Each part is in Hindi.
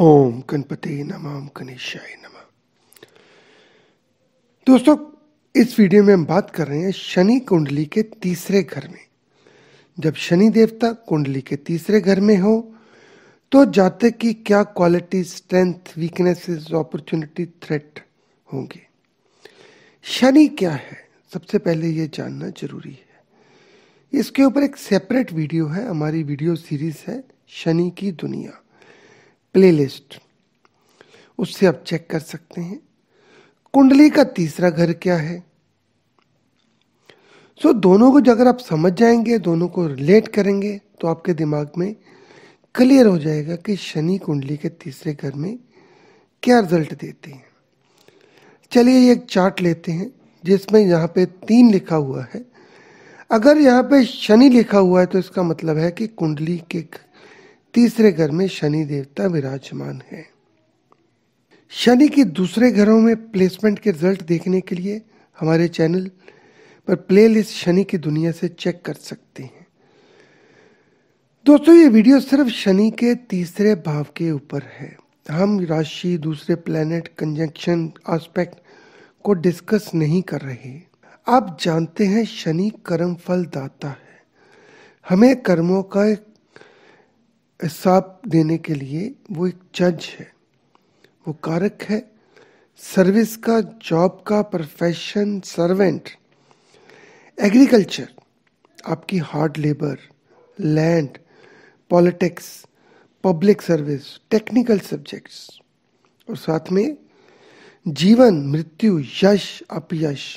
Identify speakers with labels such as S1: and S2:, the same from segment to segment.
S1: ओम गणपति ओम गणेशाय नम दोस्तों इस वीडियो में हम बात कर रहे हैं शनि कुंडली के तीसरे घर में जब शनि देवता कुंडली के तीसरे घर में हो तो जातक की क्या quality strength weaknesses opportunity threat होंगे शनि क्या है सबसे पहले ये जानना जरूरी है इसके ऊपर एक सेपरेट वीडियो है हमारी वीडियो सीरीज है शनि की दुनिया प्लेलिस्ट उससे आप चेक कर सकते हैं कुंडली का तीसरा घर क्या है सो so, दोनों को अगर आप समझ जाएंगे दोनों को रिलेट करेंगे तो आपके दिमाग में क्लियर हो जाएगा कि शनि कुंडली के तीसरे घर में क्या रिजल्ट देते हैं चलिए एक चार्ट लेते हैं जिसमें यहाँ पे तीन लिखा हुआ है अगर यहाँ पे शनि लिखा हुआ है तो इसका मतलब है कि कुंडली के तीसरे घर में शनि देवता विराजमान है शनि के दूसरे घरों में प्लेसमेंट के रिजल्ट देखने के लिए हमारे चैनल पर प्लेलिस्ट शनि की दुनिया से चेक कर सकते हैं दोस्तों ये वीडियो सिर्फ शनि के तीसरे भाव के ऊपर है हम राशि दूसरे प्लेनेट कंजंक्शन एस्पेक्ट को डिस्कस नहीं कर रहे आप जानते हैं शनि कर्म फल दाता है हमें कर्मों का एक हिसाब देने के लिए वो एक जज है वो कारक है सर्विस का जॉब का प्रोफेशन सर्वेंट एग्रीकल्चर आपकी hard labour land politics public service technical subjects और साथ में जीवन मृत्यु यश अपयश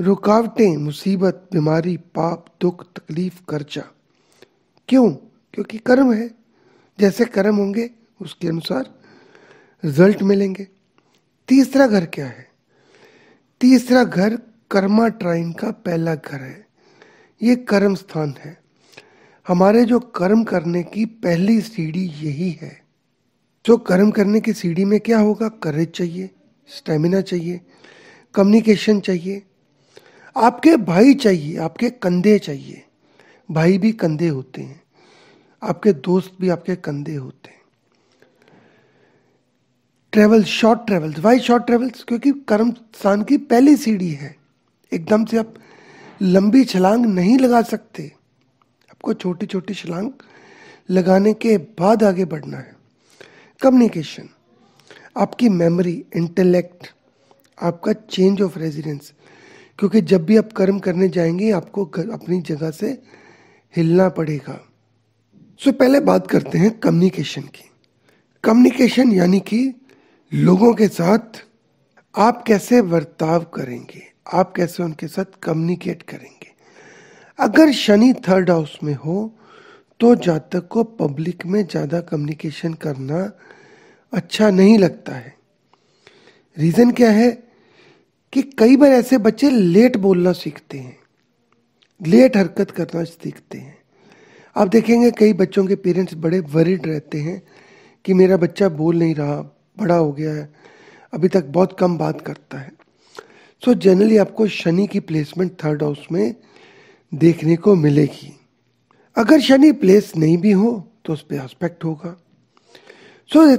S1: रुकावटें मुसीबत बीमारी पाप दुख तकलीफ कर्जा क्यों क्योंकि कर्म है जैसे कर्म होंगे उसके अनुसार रिजल्ट मिलेंगे तीसरा घर क्या है तीसरा घर कर्मा ट्राइन का पहला घर है ये कर्म स्थान है हमारे जो कर्म करने की पहली सीढ़ी यही है जो कर्म करने की सीढ़ी में क्या होगा करेज चाहिए स्टेमिना चाहिए कम्युनिकेशन चाहिए आपके भाई चाहिए आपके कंधे चाहिए भाई भी कंधे होते हैं आपके दोस्त भी आपके कंधे होते हैं travel short travels why short travels क्योंकि कर्म स्थान की पहली सीढ़ी है एकदम से आप लंबी छलांग नहीं लगा सकते आपको छोटी छोटी छलांग लगाने के बाद आगे बढ़ना है कम्युनिकेशन आपकी मेमोरी इंटेलेक्ट आपका चेंज ऑफ रेजिडेंस क्योंकि जब भी आप कर्म करने जाएंगे आपको अपनी जगह से हिलना पड़ेगा सो so, पहले बात करते हैं कम्युनिकेशन की कम्युनिकेशन यानी कि लोगों के साथ आप कैसे बर्ताव करेंगे आप कैसे उनके साथ कम्युनिकेट करेंगे अगर शनि थर्ड हाउस में हो तो जातक को पब्लिक में ज़्यादा कम्युनिकेशन करना अच्छा नहीं लगता है रीज़न क्या है कि कई बार ऐसे बच्चे लेट बोलना सीखते हैं लेट हरकत करना सीखते हैं आप देखेंगे कई बच्चों के पेरेंट्स बड़े वरिड रहते हैं कि मेरा बच्चा बोल नहीं रहा बड़ा हो गया है अभी तक बहुत कम बात करता है सो so जनरली आपको शनि की प्लेसमेंट थर्ड हाउस में देखने को मिलेगी अगर शनि प्लेस नहीं भी हो तो उस पर एस्पेक्ट होगा सो so,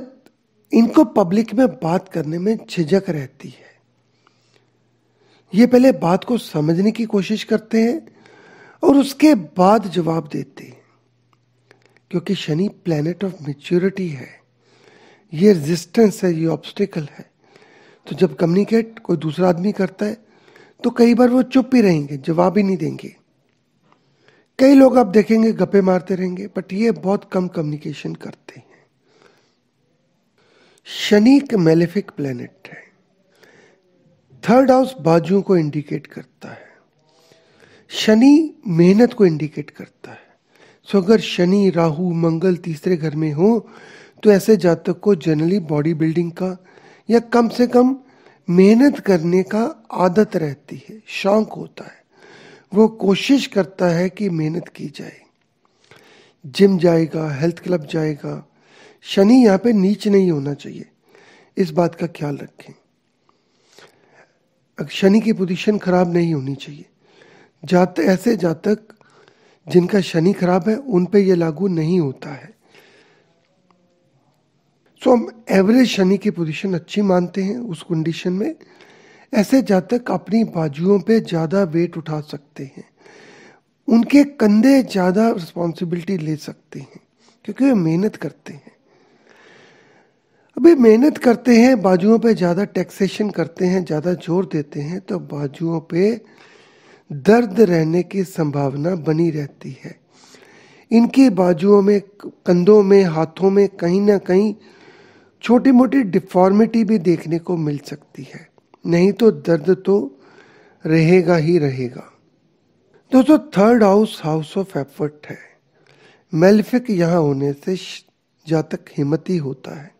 S1: इनको पब्लिक में बात करने में झिझक रहती है ये पहले बात को समझने की कोशिश करते हैं और उसके बाद जवाब देते हैं क्योंकि शनि प्लेनेट ऑफ मेच्योरिटी है ये रेजिस्टेंस है ये ऑब्स्टिकल है तो जब कम्युनिकेट कोई दूसरा आदमी करता है तो कई बार वो चुप ही रहेंगे जवाब ही नहीं देंगे कई लोग आप देखेंगे गप्पे मारते रहेंगे बट ये बहुत कम कम्युनिकेशन करते हैं शनि एक मेलेफिक प्लेनेट है थर्ड हाउस बाजुओं को इंडिकेट करता है शनि मेहनत को इंडिकेट करता है सो अगर शनि राहु मंगल तीसरे घर में हो तो ऐसे जातक को जनरली बॉडी बिल्डिंग का या कम से कम मेहनत करने का आदत रहती है शौक होता है वो कोशिश करता है कि मेहनत की जाए जिम जाएगा हेल्थ क्लब जाएगा शनि यहाँ पे नीच नहीं होना चाहिए इस बात का ख्याल रखें शनि की पोजीशन खराब नहीं होनी चाहिए जात ऐसे जातक जिनका शनि खराब है उन पे ये लागू नहीं होता है सो हम एवरेज शनि की पोजीशन अच्छी मानते हैं उस कंडीशन में ऐसे जातक अपनी बाजुओं पे ज़्यादा वेट उठा सकते हैं उनके कंधे ज़्यादा रिस्पॉन्सिबिलिटी ले सकते हैं क्योंकि वे मेहनत करते हैं अभी मेहनत करते हैं बाजुओं पे ज़्यादा टैक्सेशन करते हैं ज़्यादा जोर देते हैं तो बाजुओं पे दर्द रहने की संभावना बनी रहती है इनके बाजुओं में कंधों में हाथों में कहीं ना कहीं छोटी मोटी डिफॉर्मिटी भी देखने को मिल सकती है नहीं तो दर्द तो रहेगा ही रहेगा दोस्तों third house house of effort है मेलफिक यहाँ होने से जातक हिम्मती होता है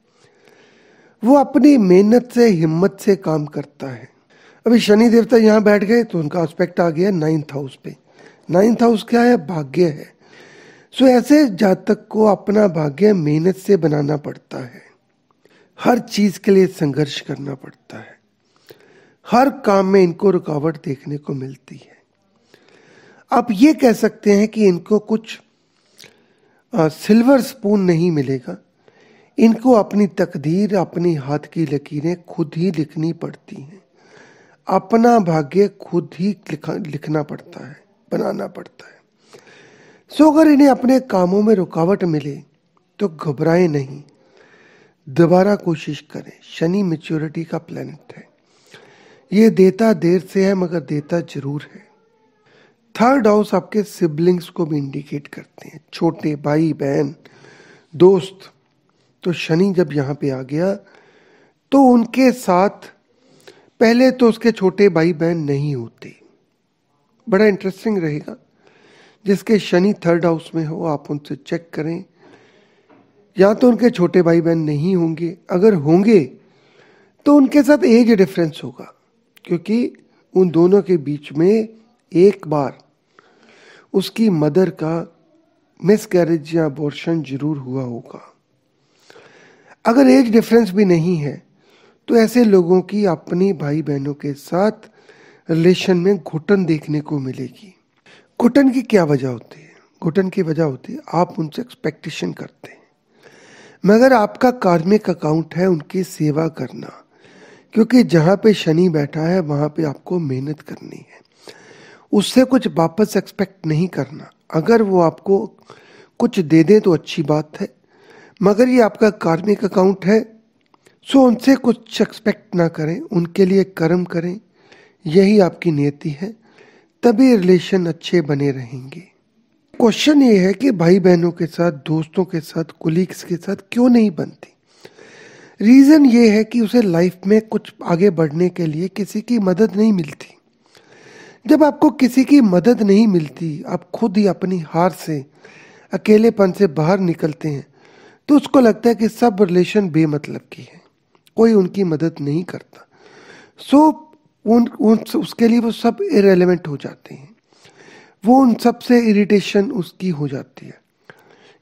S1: वो अपनी मेहनत से हिम्मत से काम करता है अभी शनि देवता यहाँ बैठ गए तो उनका एस्पेक्ट आ गया नाइन्थ हाउस पे नाइन्थ हाउस क्या है भाग्य है सो ऐसे जातक को अपना भाग्य मेहनत से बनाना पड़ता है हर चीज के लिए संघर्ष करना पड़ता है हर काम में इनको रुकावट देखने को मिलती है आप ये कह सकते हैं कि इनको कुछ आ, सिल्वर स्पून नहीं मिलेगा इनको अपनी तकदीर अपनी हाथ की लकीरें खुद ही लिखनी पड़ती हैं अपना भाग्य खुद ही लिखना पड़ता है बनाना पड़ता है सो अगर इन्हें अपने कामों में रुकावट मिले तो घबराएं नहीं दोबारा कोशिश करें शनि मेच्योरिटी का प्लेनेट है ये देता देर से है मगर देता जरूर है थर्ड हाउस आपके सिबलिंग्स को भी इंडिकेट करते हैं छोटे भाई बहन दोस्त तो शनि जब यहाँ पे आ गया तो उनके साथ पहले तो उसके छोटे भाई बहन नहीं होते बड़ा इंटरेस्टिंग रहेगा जिसके शनि थर्ड हाउस में हो आप उनसे चेक करें या तो उनके छोटे भाई बहन नहीं होंगे अगर होंगे तो उनके साथ एज डिफरेंस होगा क्योंकि उन दोनों के बीच में एक बार उसकी मदर का मिस कैरेज या अबॉर्शन जरूर हुआ होगा अगर एज डिफरेंस भी नहीं है तो ऐसे लोगों की अपनी भाई बहनों के साथ रिलेशन में घुटन देखने को मिलेगी घुटन की क्या वजह होती है घुटन की वजह होती है आप उनसे एक्सपेक्टेशन करते हैं मगर आपका कार्मिक अकाउंट है उनकी सेवा करना क्योंकि जहाँ पे शनि बैठा है वहाँ पे आपको मेहनत करनी है उससे कुछ वापस एक्सपेक्ट नहीं करना अगर वो आपको कुछ दे दे तो अच्छी बात है मगर ये आपका कार्मिक अकाउंट है सो उनसे कुछ एक्सपेक्ट ना करें उनके लिए कर्म करें यही आपकी नियति है तभी रिलेशन अच्छे बने रहेंगे क्वेश्चन ये है कि भाई बहनों के साथ दोस्तों के साथ कोलीग्स के साथ क्यों नहीं बनती रीज़न ये है कि उसे लाइफ में कुछ आगे बढ़ने के लिए किसी की मदद नहीं मिलती जब आपको किसी की मदद नहीं मिलती आप खुद ही अपनी हार से अकेलेपन से बाहर निकलते हैं तो उसको लगता है कि सब रिलेशन बेमतलब की है कोई उनकी मदद नहीं करता सो so, उन, उन उसके लिए वो सब इरेलीवेंट हो जाते हैं वो उन सब से इरिटेशन उसकी हो जाती है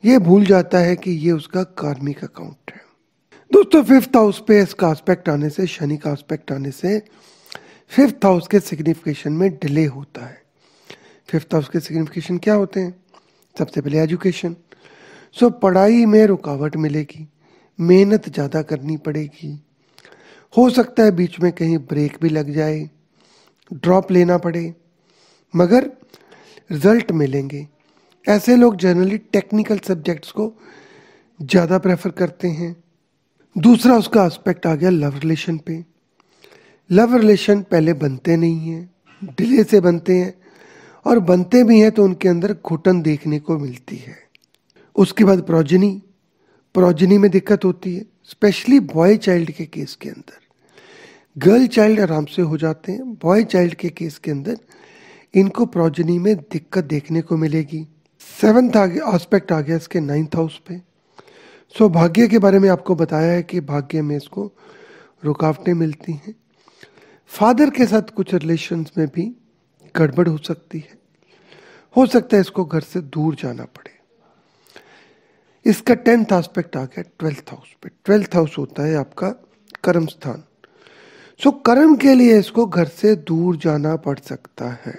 S1: ये भूल जाता है कि ये उसका कार्मिक अकाउंट है दोस्तों फिफ्थ हाउस पे इसका आस्पेक्ट आने से शनि का आस्पेक्ट आने से फिफ्थ हाउस के सिग्निफिकेशन में डिले होता है फिफ्थ हाउस के सिग्निफिकेशन क्या होते हैं सबसे पहले एजुकेशन सो पढ़ाई में रुकावट मिलेगी मेहनत ज़्यादा करनी पड़ेगी हो सकता है बीच में कहीं ब्रेक भी लग जाए ड्रॉप लेना पड़े मगर रिजल्ट मिलेंगे ऐसे लोग जनरली टेक्निकल सब्जेक्ट्स को ज़्यादा प्रेफर करते हैं दूसरा उसका एस्पेक्ट आ गया लव रिलेशन पे लव रिलेशन पहले बनते नहीं हैं डिले से बनते हैं और बनते भी हैं तो उनके अंदर घुटन देखने को मिलती है उसके बाद प्रोजनी प्रोजनी में दिक्कत होती है स्पेशली बॉय चाइल्ड के केस के अंदर गर्ल चाइल्ड आराम से हो जाते हैं बॉय चाइल्ड के केस के अंदर इनको प्रोजनी में दिक्कत देखने को मिलेगी सेवन्थ आगे आस्पेक्ट आ गया इसके नाइन्थ हाउस पे सो भाग्य के बारे में आपको बताया है कि भाग्य में इसको रुकावटें मिलती हैं फादर के साथ कुछ रिलेशन्स में भी गड़बड़ हो सकती है हो सकता है इसको घर से दूर जाना पड़े इसका टेंथ आस्पेक्ट आ गया ट्वेल्थ हाउस पे ट्वेल्थ हाउस होता है आपका कर्म स्थान सो कर्म के लिए इसको घर से दूर जाना पड़ सकता है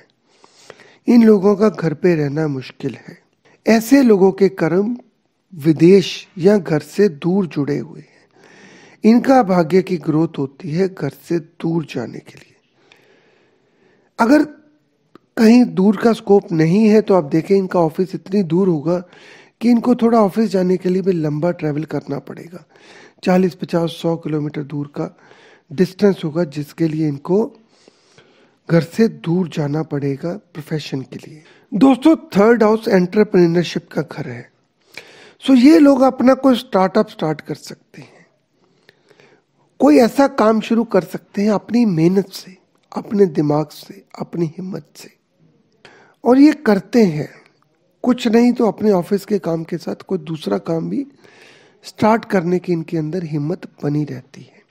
S1: इन लोगों का घर पे रहना मुश्किल है ऐसे लोगों के कर्म विदेश या घर से दूर जुड़े हुए हैं इनका भाग्य की ग्रोथ होती है घर से दूर जाने के लिए अगर कहीं दूर का स्कोप नहीं है तो आप देखें इनका ऑफिस इतनी दूर होगा कि इनको थोड़ा ऑफिस जाने के लिए भी लंबा ट्रैवल करना पड़ेगा चालीस पचास सौ किलोमीटर दूर का डिस्टेंस होगा जिसके लिए इनको घर से दूर जाना पड़ेगा प्रोफेशन के लिए दोस्तों थर्ड हाउस एंटरप्रेन्योरशिप का घर है सो ये लोग अपना कोई स्टार्टअप स्टार्ट कर सकते हैं कोई ऐसा काम शुरू कर सकते हैं अपनी मेहनत से अपने दिमाग से अपनी हिम्मत से और ये करते हैं कुछ नहीं तो अपने ऑफिस के काम के साथ कोई दूसरा काम भी स्टार्ट करने की इनके अंदर हिम्मत बनी रहती है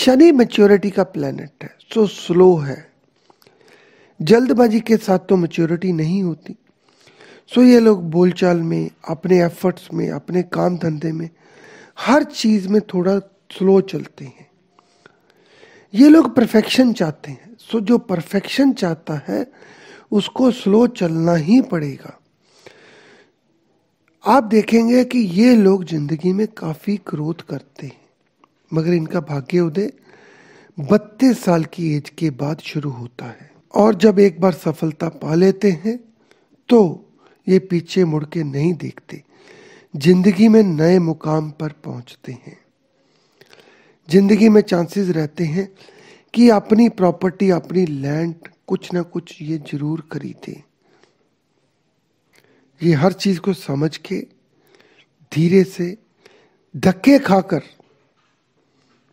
S1: शनि मेच्योरिटी का प्लेनेट है सो स्लो है जल्दबाजी के साथ तो मेच्योरिटी नहीं होती सो ये लोग बोलचाल में अपने एफर्ट्स में अपने काम धंधे में हर चीज़ में थोड़ा स्लो चलते हैं ये लोग परफेक्शन चाहते हैं सो जो परफेक्शन चाहता है उसको स्लो चलना ही पड़ेगा आप देखेंगे कि ये लोग जिंदगी में काफ़ी क्रोध करते हैं मगर इनका भाग्य उदय बत्तीस साल की एज के बाद शुरू होता है और जब एक बार सफलता पा लेते हैं तो ये पीछे मुड़ के नहीं देखते जिंदगी में नए मुकाम पर पहुंचते हैं जिंदगी में चांसेस रहते हैं कि अपनी प्रॉपर्टी अपनी लैंड कुछ ना कुछ ये जरूर करी थी ये हर चीज को समझ के धीरे से धक्के खाकर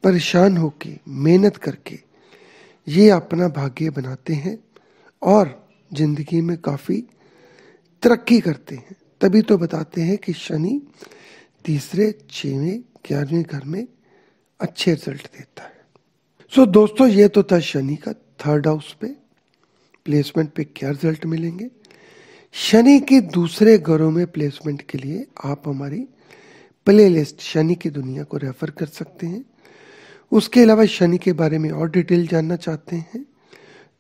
S1: परेशान होके मेहनत करके ये अपना भाग्य बनाते हैं और जिंदगी में काफ़ी तरक्की करते हैं तभी तो बताते हैं कि शनि तीसरे छवें ग्यारहवें घर में अच्छे रिजल्ट देता है सो so, दोस्तों ये तो था शनि का थर्ड हाउस पे प्लेसमेंट पे क्या रिजल्ट मिलेंगे शनि के दूसरे घरों में प्लेसमेंट के लिए आप हमारी प्लेलिस्ट शनि की दुनिया को रेफर कर सकते हैं उसके अलावा शनि के बारे में और डिटेल जानना चाहते हैं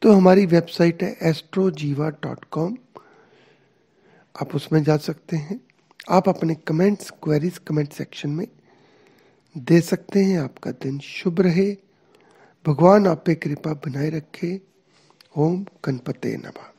S1: तो हमारी वेबसाइट है एस्ट्रोजीवा डॉट कॉम आप उसमें जा सकते हैं आप अपने कमेंट्स क्वेरीज कमेंट सेक्शन में दे सकते हैं आपका दिन शुभ रहे भगवान आप पे कृपा बनाए रखे ओम गणपते नमः